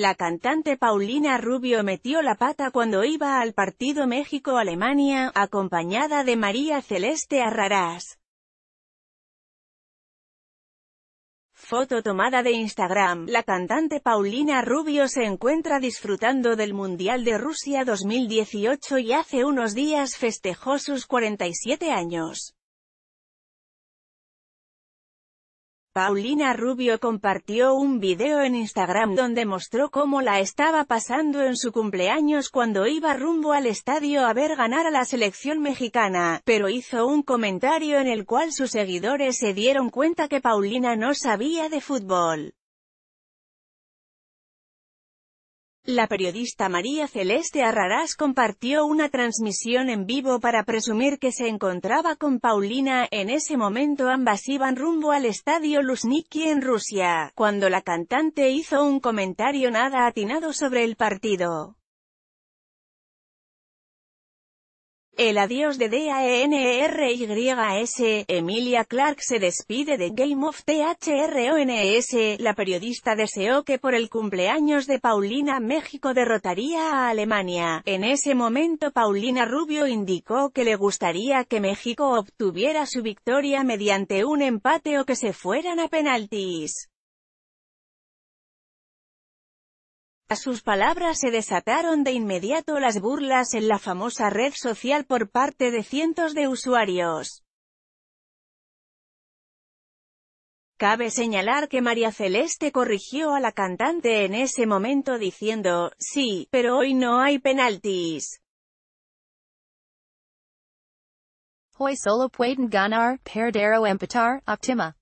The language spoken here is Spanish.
La cantante Paulina Rubio metió la pata cuando iba al partido México-Alemania, acompañada de María Celeste Arrarás. Foto tomada de Instagram, la cantante Paulina Rubio se encuentra disfrutando del Mundial de Rusia 2018 y hace unos días festejó sus 47 años. Paulina Rubio compartió un video en Instagram donde mostró cómo la estaba pasando en su cumpleaños cuando iba rumbo al estadio a ver ganar a la selección mexicana, pero hizo un comentario en el cual sus seguidores se dieron cuenta que Paulina no sabía de fútbol. La periodista María Celeste Arrarás compartió una transmisión en vivo para presumir que se encontraba con Paulina, en ese momento ambas iban rumbo al estadio Luzhniki en Rusia, cuando la cantante hizo un comentario nada atinado sobre el partido. El adiós de D-A-N-E-R-Y-S, Emilia Clark se despide de Game of Thrones. la periodista deseó que por el cumpleaños de Paulina México derrotaría a Alemania. En ese momento Paulina Rubio indicó que le gustaría que México obtuviera su victoria mediante un empate o que se fueran a penaltis. A sus palabras se desataron de inmediato las burlas en la famosa red social por parte de cientos de usuarios. Cabe señalar que María Celeste corrigió a la cantante en ese momento diciendo, sí, pero hoy no hay penaltis. Hoy solo pueden ganar, o empatar, optima.